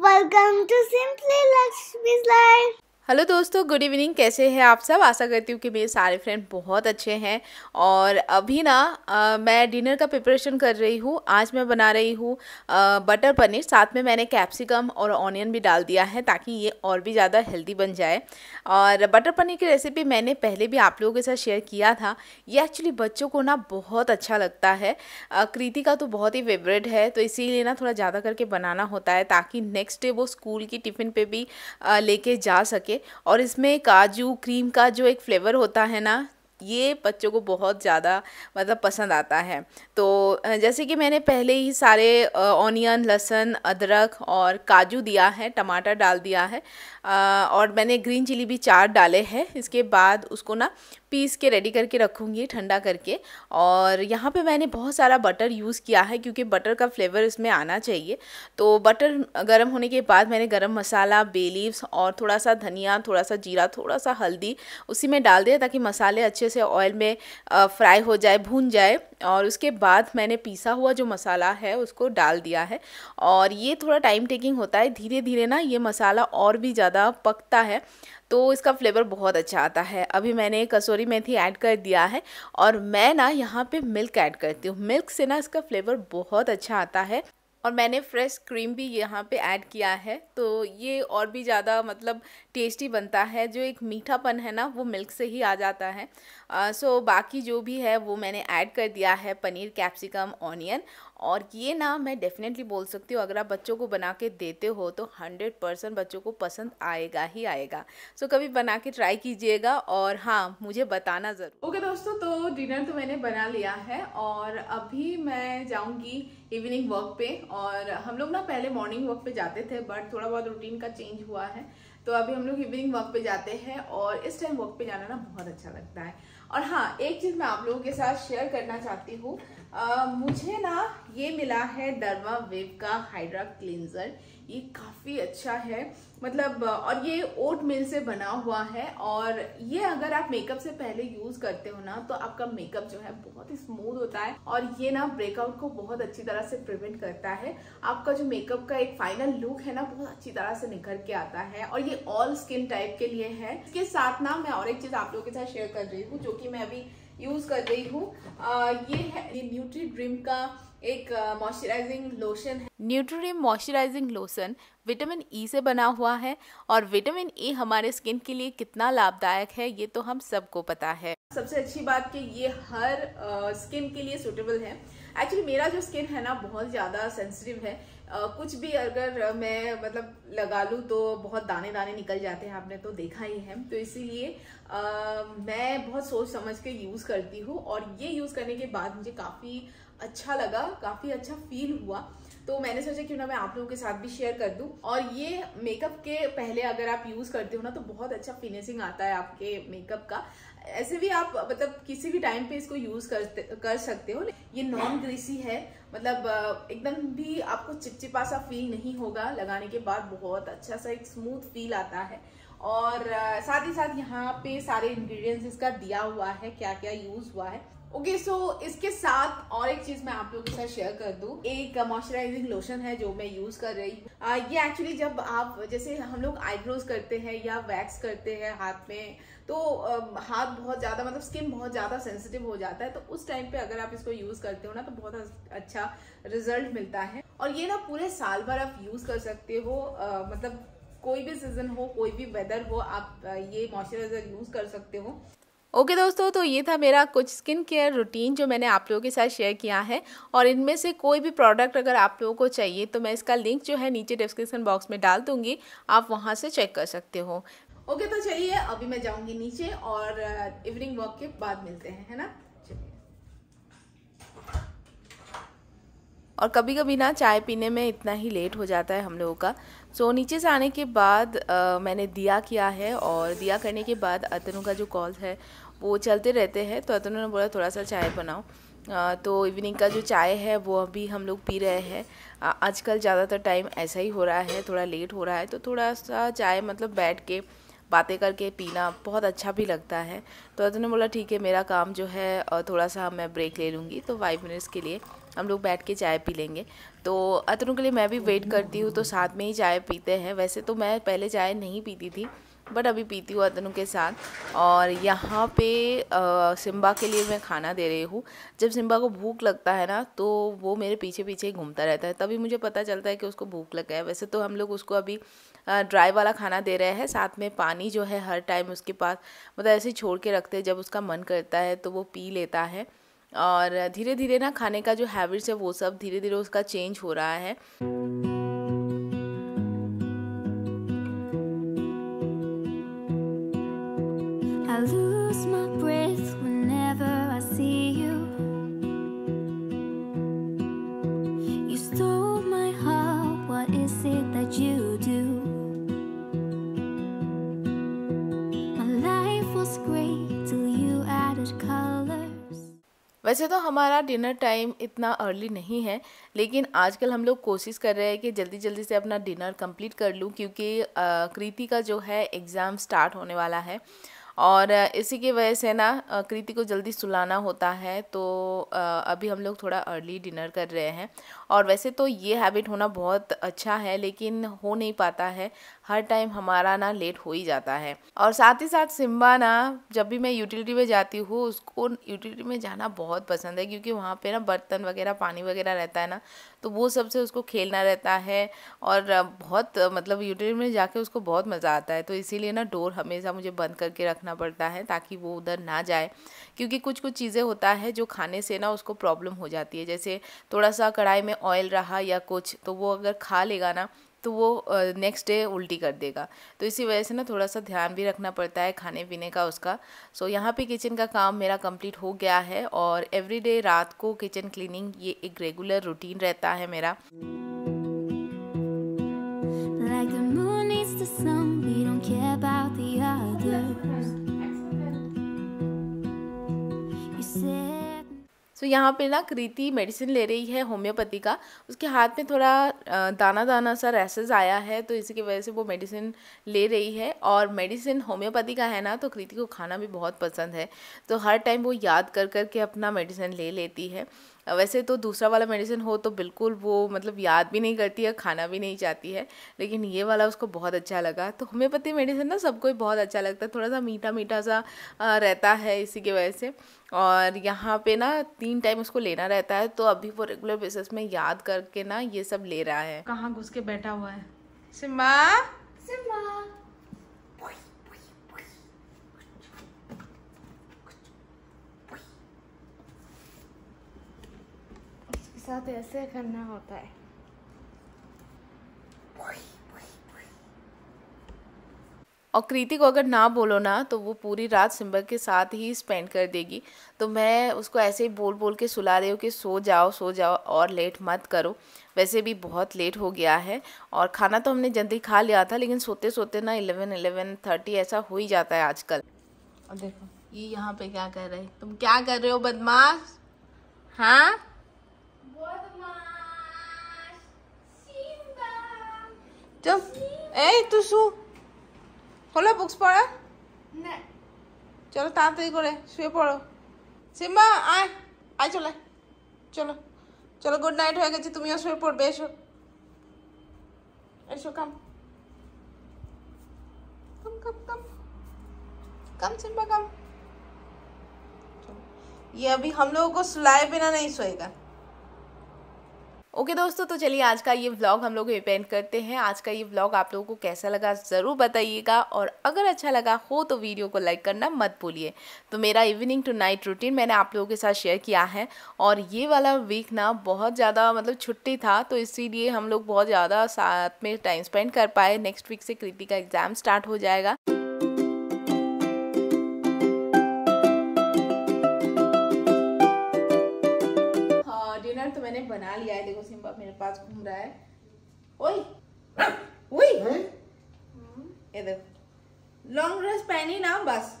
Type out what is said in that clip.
Welcome to Simply Lakshmi's Life. Hello दोस्तों good evening कैसे हैं आप सब आशा करती हूँ कि मेरे सारे फ्रेंड बहुत अच्छे हैं और अभी ना आ, मैं डिनर का प्रिपरेशन कर रही हूँ आज मैं बना रही हूँ बटर पनीर साथ में मैंने कैप्सिकम और ऑनियन भी डाल दिया है ताकि ये और भी ज़्यादा हेल्दी बन जाए और बटर पनीर की रेसिपी मैंने पहले भी आप लोगों के साथ शेयर किया था ये एक्चुअली बच्चों को ना बहुत अच्छा लगता है कृति का तो बहुत ही फेवरेट है तो इसीलिए ना थोड़ा ज़्यादा करके बनाना होता है ताकि नेक्स्ट डे वो स्कूल की टिफ़िन पर भी लेके जा सके और इसमें काजू क्रीम का जो एक फ्लेवर होता है ना ये बच्चों को बहुत ज़्यादा मतलब पसंद आता है तो जैसे कि मैंने पहले ही सारे ऑनियन लहसुन अदरक और काजू दिया है टमाटर डाल दिया है और मैंने ग्रीन चिली भी चार डाले हैं इसके बाद उसको ना पीस के रेडी करके रखूँगी ठंडा करके और यहाँ पे मैंने बहुत सारा बटर यूज़ किया है क्योंकि बटर का फ्लेवर इसमें आना चाहिए तो बटर गर्म होने के बाद मैंने गरम मसाला बे लीव्स और थोड़ा सा धनिया थोड़ा सा जीरा थोड़ा सा हल्दी उसी में डाल दिया ताकि मसाले अच्छे से ऑयल में फ्राई हो जाए भून जाए और उसके बाद मैंने पीसा हुआ जो मसाला है उसको डाल दिया है और ये थोड़ा टाइम टेकिंग होता है धीरे धीरे ना ये मसाला और भी ज़्यादा पकता है तो इसका फ्लेवर बहुत अच्छा आता है अभी मैंने कसूरी मेथी ऐड कर दिया है और मैं ना यहाँ पे मिल्क ऐड करती हूँ मिल्क से ना इसका फ्लेवर बहुत अच्छा आता है और मैंने फ्रेश क्रीम भी यहाँ पे ऐड किया है तो ये और भी ज़्यादा मतलब टेस्टी बनता है जो एक मीठापन है ना वो मिल्क से ही आ जाता है सो बाकी जो भी है वो मैंने ऐड कर दिया है पनीर कैप्सिकम ऑनियन और ये ना मैं डेफिनेटली बोल सकती हूँ अगर आप बच्चों को बना के देते हो तो हंड्रेड परसेंट बच्चों को पसंद आएगा ही आएगा सो so, कभी बना के ट्राई कीजिएगा और हाँ मुझे बताना ज़रूर ओके okay, दोस्तों तो डिनर तो मैंने बना लिया है और अभी मैं जाऊँगी इवनिंग वॉक पे और हम लोग ना पहले मॉर्निंग वॉक पे जाते थे बट थोड़ा बहुत रूटीन का चेंज हुआ है तो अभी हम लोग इवनिंग वॉक पे जाते हैं और इस टाइम वॉक पे जाना ना बहुत अच्छा लगता है और हाँ एक चीज़ मैं आप लोगों के साथ शेयर करना चाहती हूँ आ, मुझे ना ये मिला है डर्मा वेव का हाइड्रा क्लिनजर ये काफ़ी अच्छा है मतलब और ये ओट मिल से बना हुआ है और ये अगर आप मेकअप से पहले यूज़ करते हो ना तो आपका मेकअप जो है बहुत ही स्मूथ होता है और ये ना ब्रेकआउट को बहुत अच्छी तरह से प्रिवेंट करता है आपका जो मेकअप का एक फाइनल लुक है ना बहुत अच्छी तरह से निखर के आता है और ये ऑल स्किन टाइप के लिए है इसके साथ ना मैं और एक चीज़ आप लोगों के साथ शेयर कर रही हूँ जो कि मैं अभी यूज़ कर रही हूँ ये है न्यूट्री ड्रीम का एक मॉइस्चराइजिंग लोशन है Nutrim moisturising lotion vitamin E से बना हुआ है और विटामिन ई e हमारे स्किन के लिए कितना लाभदायक है ये तो हम सबको पता है सबसे अच्छी बात कि ये हर स्किन के लिए सुटेबल है एक्चुअली मेरा जो स्किन है ना बहुत ज़्यादा सेंसिटिव है कुछ भी अगर मैं मतलब लगा लूँ तो बहुत दाने दाने निकल जाते हैं आपने तो देखा ही है तो इसीलिए मैं बहुत सोच समझ के यूज़ करती हूँ और ये यूज़ करने के बाद मुझे काफ़ी अच्छा लगा काफ़ी अच्छा फील हुआ तो मैंने सोचा क्यों ना मैं आप लोगों के साथ भी शेयर कर दूं और ये मेकअप के पहले अगर आप यूज़ करते हो ना तो बहुत अच्छा फिनिशिंग आता है आपके मेकअप का ऐसे भी आप मतलब किसी भी टाइम पे इसको यूज करते कर सकते हो ये नॉन ग्रीसी है मतलब एकदम भी आपको चिपचिपा सा फील नहीं होगा लगाने के बाद बहुत अच्छा सा एक स्मूथ फील आता है और साथ ही साथ यहाँ पे सारे इंग्रेडिएंट्स इसका दिया हुआ है क्या क्या यूज हुआ है ओके okay, सो so, इसके साथ और एक चीज मैं आप लोगों के साथ शेयर कर दू एक मॉइस्चराइजिंग लोशन है जो मैं यूज कर रही हूँ ये एक्चुअली जब आप जैसे हम लोग आईब्रोज करते हैं या वैक्स करते हैं हाथ में तो आ, हाथ बहुत ज्यादा मतलब स्किन बहुत ज्यादा सेंसिटिव हो जाता है तो उस टाइम पे अगर आप इसको यूज करते हो ना तो बहुत अच्छा रिजल्ट मिलता है और ये ना पूरे साल भर आप यूज कर सकते हो आ, मतलब कोई भी सीजन हो कोई भी वेदर हो आप ये मॉइस्चराइजर यूज कर सकते हो ओके okay दोस्तों तो ये था मेरा कुछ स्किन केयर रूटीन जो मैंने आप लोगों के साथ शेयर किया है और इनमें से कोई भी प्रोडक्ट अगर आप लोगों को चाहिए तो मैं इसका लिंक जो है नीचे डिस्क्रिप्शन बॉक्स में डाल दूंगी आप वहाँ से चेक कर सकते हो ओके okay, तो चलिए अभी मैं जाऊँगी नीचे और इवनिंग वॉक के बाद मिलते हैं है ना और कभी कभी ना चाय पीने में इतना ही लेट हो जाता है हम लोगों का सो so, नीचे से आने के बाद आ, मैंने दिया किया है और दिया करने के बाद अतनु का जो कॉल है वो चलते रहते हैं तो अतनु ने बोला थोड़ा सा चाय बनाओ आ, तो इवनिंग का जो चाय है वो अभी हम लोग पी रहे हैं आजकल ज़्यादातर टाइम ऐसा ही हो रहा है थोड़ा लेट हो रहा है तो थोड़ा सा चाय मतलब बैठ के बातें करके पीना बहुत अच्छा भी लगता है तो अतनु ने बोला ठीक है मेरा काम जो है थोड़ा सा मैं ब्रेक ले लूँगी तो फाइव मिनट्स के लिए हम लोग बैठ के चाय पी लेंगे तो अतरू के लिए मैं भी वेट करती हूँ तो साथ में ही चाय पीते हैं वैसे तो मैं पहले चाय नहीं पीती थी बट अभी पीती हूँ अतनु के साथ और यहाँ पे आ, सिम्बा के लिए मैं खाना दे रही हूँ जब सिम्बा को भूख लगता है ना तो वो मेरे पीछे पीछे ही घूमता रहता है तभी मुझे पता चलता है कि उसको भूख लग गया है वैसे तो हम लोग उसको अभी ड्राई वाला खाना दे रहे हैं साथ में पानी जो है हर टाइम उसके पास मतलब ऐसे छोड़ के रखते हैं जब उसका मन करता है तो वो पी लेता है और धीरे धीरे ना खाने का जो हैबिट्स है वो सब धीरे धीरे उसका चेंज हो रहा है I lose my breath वैसे तो हमारा डिनर टाइम इतना अर्ली नहीं है लेकिन आजकल हम लोग कोशिश कर रहे हैं कि जल्दी जल्दी से अपना डिनर कंप्लीट कर लूँ क्योंकि कृति का जो है एग्ज़ाम स्टार्ट होने वाला है और इसी की वजह से ना कृति को जल्दी सुलाना होता है तो अभी हम लोग थोड़ा अर्ली डिनर कर रहे हैं और वैसे तो ये हैबिट होना बहुत अच्छा है लेकिन हो नहीं पाता है हर टाइम हमारा ना लेट हो ही जाता है और साथ ही साथ सिम्बा ना जब भी मैं यूटिलिटी में जाती हूँ उसको यूटिलिटी में जाना बहुत पसंद है क्योंकि वहाँ पे ना बर्तन वगैरह पानी वगैरह रहता है ना तो वो सबसे उसको खेलना रहता है और बहुत मतलब यूटिलिटी में जाके उसको बहुत मज़ा आता है तो इसीलिए ना डोर हमेशा मुझे बंद करके रखना पड़ता है ताकि वो उधर ना जाए क्योंकि कुछ कुछ चीज़ें होता है जो खाने से ना उसको प्रॉब्लम हो जाती है जैसे थोड़ा सा कढ़ाई में ऑयल रहा या कुछ तो वो अगर खा लेगा ना तो वो नेक्स्ट डे उल्टी कर देगा तो इसी वजह से ना थोड़ा सा ध्यान भी रखना पड़ता है खाने पीने का उसका सो so, यहाँ पे किचन का काम मेरा कंप्लीट हो गया है और एवरीडे रात को किचन क्लीनिंग ये एक रेगुलर रूटीन रहता है मेरा like the moon needs the sun we don't care about the सो यहाँ पे ना कृति मेडिसिन ले रही है होम्योपैथी का उसके हाथ में थोड़ा दाना दाना सा रैसेज आया है तो इसी की वजह से वो मेडिसिन ले रही है और मेडिसिन होम्योपैथी का है ना तो कृति को खाना भी बहुत पसंद है तो हर टाइम वो याद कर कर के अपना मेडिसिन ले लेती है वैसे तो दूसरा वाला मेडिसिन हो तो बिल्कुल वो मतलब याद भी नहीं करती है खाना भी नहीं चाहती है लेकिन ये वाला उसको बहुत अच्छा लगा तो होम्योपैथी मेडिसिन ना सबको बहुत अच्छा लगता है थोड़ा सा मीठा मीठा सा रहता है इसी की वजह से और यहाँ पे ना तीन टाइम उसको लेना रहता है तो अभी वो रेगुलर बेसिस में याद करके ना ये सब ले रहा है कहाँ घुस के बैठा हुआ है सिम्बा सिम्बा साथ ऐसे करना होता है और कृति को अगर ना बोलो ना तो वो पूरी रात सिम्बर के साथ ही स्पेंड कर देगी तो मैं उसको ऐसे ही बोल बोल के सुला रही हूँ कि सो जाओ सो जाओ और लेट मत करो वैसे भी बहुत लेट हो गया है और खाना तो हमने जल्दी खा लिया था लेकिन सोते सोते ना इलेवन इलेवन थर्टी ऐसा हो ही जाता है आजकल और देखो ये यहाँ पे क्या कर रहे तुम क्या कर रहे हो बदमाश हाँ Jump. এই টুসু হলো বুকস পড়া না চলো তাড়াতাড়ি করে শুয়ে পড়ো সিম্বা আয় আয় চলে চলো চলো গুড নাইট হয়ে গেছে তুমিও শুয়ে পড়বে এসো এসো কাম কাম কাম কাম কাম सिम्बा কাম ये अभी हम लोगों को सुलाए बिना नहीं सोएगा ओके okay दोस्तों तो चलिए आज का ये व्लॉग हम लोग एपेंड करते हैं आज का ये व्लॉग आप लोगों को कैसा लगा ज़रूर बताइएगा और अगर अच्छा लगा हो तो वीडियो को लाइक करना मत भूलिए तो मेरा इवनिंग टू नाइट रूटीन मैंने आप लोगों के साथ शेयर किया है और ये वाला वीक ना बहुत ज़्यादा मतलब छुट्टी था तो इसीलिए हम लोग बहुत ज़्यादा साथ में टाइम स्पेंड कर पाए नेक्स्ट वीक से कृति का एग्ज़ाम स्टार्ट हो जाएगा आवाज घूम रहा है ओई ओई ये देखो लॉन्ग ड्रेस पहनी ना बस